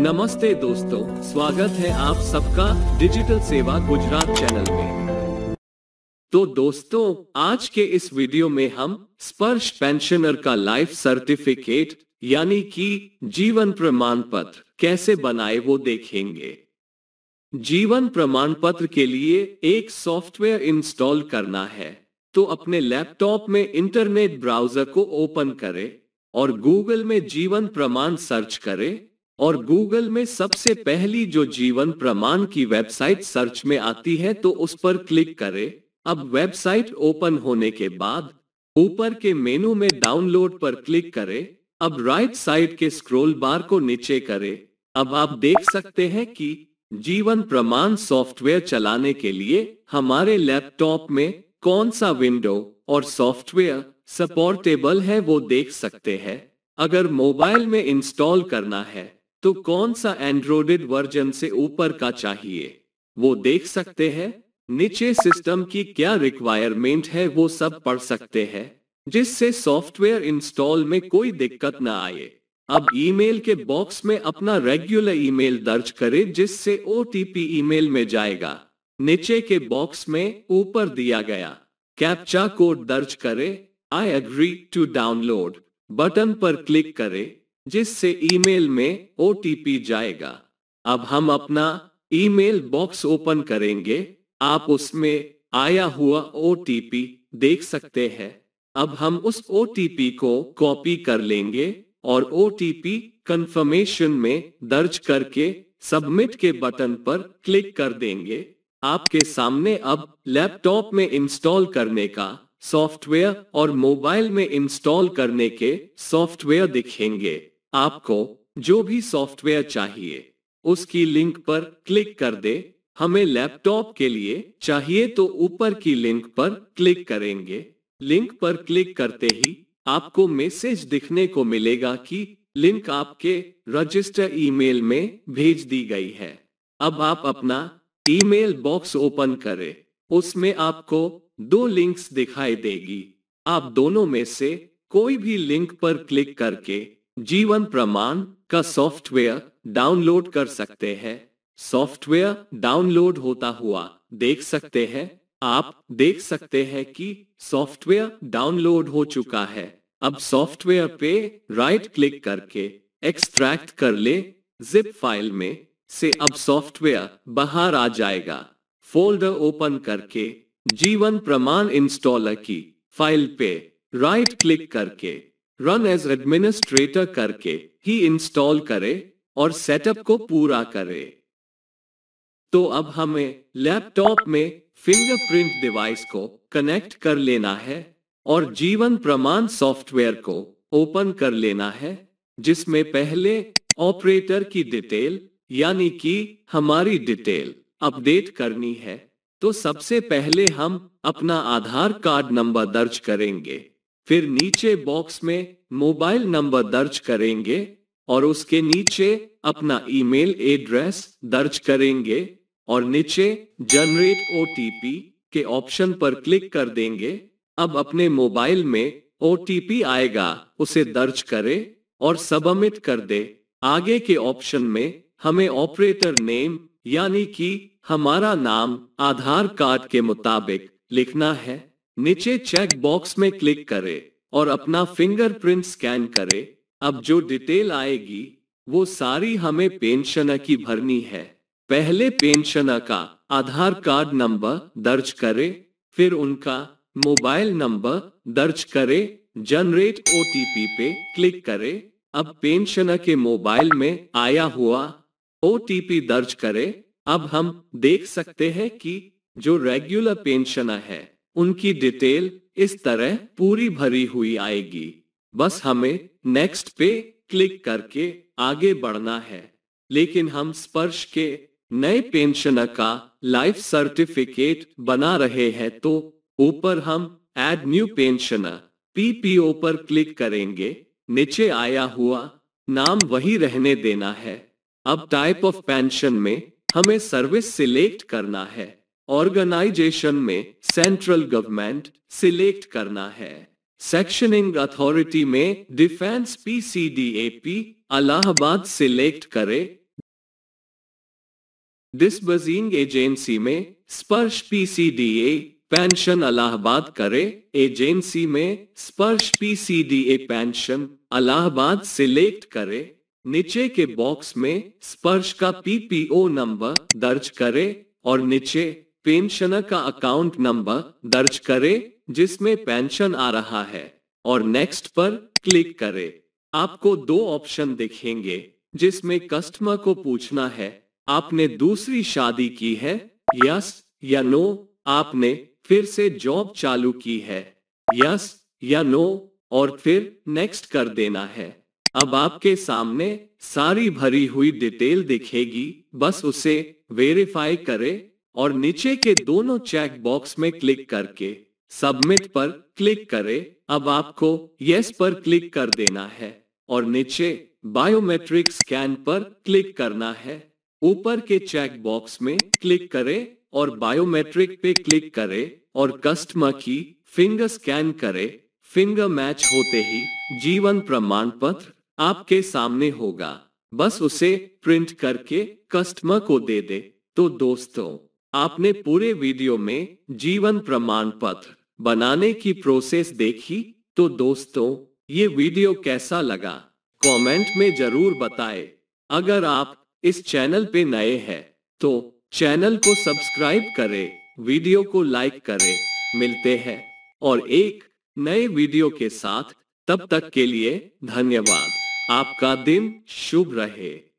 नमस्ते दोस्तों स्वागत है आप सबका डिजिटल सेवा गुजरात चैनल में तो दोस्तों आज के इस वीडियो में हम स्पर्श पेंशनर का लाइफ सर्टिफिकेट यानी कि जीवन प्रमाण पत्र कैसे बनाए वो देखेंगे जीवन प्रमाण पत्र के लिए एक सॉफ्टवेयर इंस्टॉल करना है तो अपने लैपटॉप में इंटरनेट ब्राउजर को ओपन करें और गूगल में जीवन प्रमाण सर्च करें और गूगल में सबसे पहली जो जीवन प्रमाण की वेबसाइट सर्च में आती है तो उस पर क्लिक करें अब वेबसाइट ओपन होने के बाद ऊपर के मेनू में डाउनलोड पर क्लिक करें अब राइट साइड के स्क्रॉल बार को नीचे करें अब आप देख सकते हैं कि जीवन प्रमाण सॉफ्टवेयर चलाने के लिए हमारे लैपटॉप में कौन सा विंडो और सॉफ्टवेयर सपोर्टेबल है वो देख सकते हैं अगर मोबाइल में इंस्टॉल करना है तो कौन सा एंड्रॉइड वर्जन से ऊपर का चाहिए वो देख सकते हैं नीचे सिस्टम की क्या रिक्वायरमेंट है वो सब पढ़ सकते हैं जिससे सॉफ्टवेयर इंस्टॉल में कोई दिक्कत ना आए अब ईमेल के बॉक्स में अपना रेगुलर ईमेल दर्ज करें जिससे ओ ईमेल में जाएगा नीचे के बॉक्स में ऊपर दिया गया कैप्चा कोड दर्ज करें I agree to download button पर क्लिक करें जिससे ईमेल में ओ जाएगा अब हम अपना ईमेल बॉक्स ओपन करेंगे आप उसमें आया हुआ ओ देख सकते हैं अब हम उस ओ को कॉपी कर लेंगे और ओ कंफर्मेशन में दर्ज करके सबमिट के बटन पर क्लिक कर देंगे आपके सामने अब लैपटॉप में इंस्टॉल करने का सॉफ्टवेयर और मोबाइल में इंस्टॉल करने के सॉफ्टवेयर दिखेंगे आपको जो भी सॉफ्टवेयर चाहिए उसकी लिंक पर क्लिक कर दे हमें लैपटॉप के लिए चाहिए तो ऊपर की लिंक पर क्लिक करेंगे लिंक पर क्लिक करते ही आपको मैसेज दिखने को मिलेगा कि लिंक आपके रजिस्टर ईमेल में भेज दी गई है अब आप अपना ईमेल बॉक्स ओपन करें उसमें आपको दो लिंक्स दिखाई देगी आप दोनों में से कोई भी लिंक पर क्लिक करके जीवन प्रमाण का सॉफ्टवेयर डाउनलोड कर सकते हैं सॉफ्टवेयर डाउनलोड होता हुआ देख सकते हैं आप देख सकते हैं कि सॉफ्टवेयर डाउनलोड हो चुका है अब सॉफ्टवेयर पे राइट क्लिक करके एक्सट्रैक्ट कर ले जिप फाइल में से अब सॉफ्टवेयर बाहर आ जाएगा फोल्डर ओपन करके जीवन प्रमाण इंस्टॉलर की फाइल पे राइट क्लिक करके रन एज एडमिनिस्ट्रेटर करके ही इंस्टॉल करे और सेटअप को पूरा करे तो अब हमें लैपटॉप में फिंगरप्रिंट डिवाइस को कनेक्ट कर लेना है और जीवन प्रमाण सॉफ्टवेयर को ओपन कर लेना है जिसमें पहले ऑपरेटर की डिटेल यानी कि हमारी डिटेल अपडेट करनी है तो सबसे पहले हम अपना आधार कार्ड नंबर दर्ज करेंगे फिर नीचे बॉक्स में मोबाइल नंबर दर्ज करेंगे और उसके नीचे अपना ईमेल एड्रेस दर्ज करेंगे और नीचे जनरेट ओ के ऑप्शन पर क्लिक कर देंगे अब अपने मोबाइल में ओ आएगा उसे दर्ज करें और सबमिट कर दे आगे के ऑप्शन में हमें ऑपरेटर नेम यानी कि हमारा नाम आधार कार्ड के मुताबिक लिखना है नीचे चेक बॉक्स में क्लिक करें और अपना फिंगरप्रिंट स्कैन करें अब जो डिटेल आएगी वो सारी हमें पेंशनर की भरनी है पहले पेंशनर का आधार कार्ड नंबर दर्ज करें फिर उनका मोबाइल नंबर दर्ज करें जनरेट ओटीपी पे क्लिक करें अब पेंशनर के मोबाइल में आया हुआ ओटीपी दर्ज करें अब हम देख सकते हैं कि जो रेगुलर पेंशनर है उनकी डिटेल इस तरह पूरी भरी हुई आएगी बस हमें नेक्स्ट पे क्लिक करके आगे बढ़ना है लेकिन हम स्पर्श के नए पेंशनर का लाइफ सर्टिफिकेट बना रहे हैं तो ऊपर हम एड न्यू पेंशनर पीपीओ पर क्लिक करेंगे नीचे आया हुआ नाम वही रहने देना है अब टाइप ऑफ पेंशन में हमें सर्विस सिलेक्ट करना है ऑर्गेनाइजेशन में सेंट्रल गवर्नमेंट सिलेक्ट करना है सेक्शनिंग अथॉरिटी में डिफेंस पीसीडीएपी अलाहाबाद सिलेक्ट करे डिस्बजिंग एजेंसी में स्पर्श पीसीडीए पेंशन अलाहाबाद करे एजेंसी में स्पर्श पीसीडीए पेंशन अलाहाबाद सिलेक्ट करे नीचे के बॉक्स में स्पर्श का पीपीओ नंबर दर्ज करे और नीचे पेंशनर का अकाउंट नंबर दर्ज करें जिसमें पेंशन आ रहा है और नेक्स्ट पर क्लिक करें आपको दो ऑप्शन दिखेंगे जिसमें कस्टमर को पूछना है आपने दूसरी शादी की है यस या नो आपने फिर से जॉब चालू की है यस या नो और फिर नेक्स्ट कर देना है अब आपके सामने सारी भरी हुई डिटेल दिखेगी बस उसे वेरीफाई करें और नीचे के दोनों चेक बॉक्स में क्लिक करके सबमिट पर क्लिक करें अब आपको यस पर क्लिक कर देना है और नीचे बायोमेट्रिक स्कैन पर क्लिक करना है ऊपर के चेक बॉक्स में क्लिक करें और बायोमेट्रिक पे क्लिक करें और कस्टमर की फिंगर स्कैन करें फिंगर मैच होते ही जीवन प्रमाण पत्र आपके सामने होगा बस उसे प्रिंट करके कस्टमर को दे दे तो दोस्तों आपने पूरे वीडियो में जीवन प्रमाण पत्र बनाने की प्रोसेस देखी तो दोस्तों ये वीडियो कैसा लगा कमेंट में जरूर बताएं। अगर आप इस चैनल पे नए हैं तो चैनल को सब्सक्राइब करें वीडियो को लाइक करें मिलते हैं और एक नए वीडियो के साथ तब तक के लिए धन्यवाद आपका दिन शुभ रहे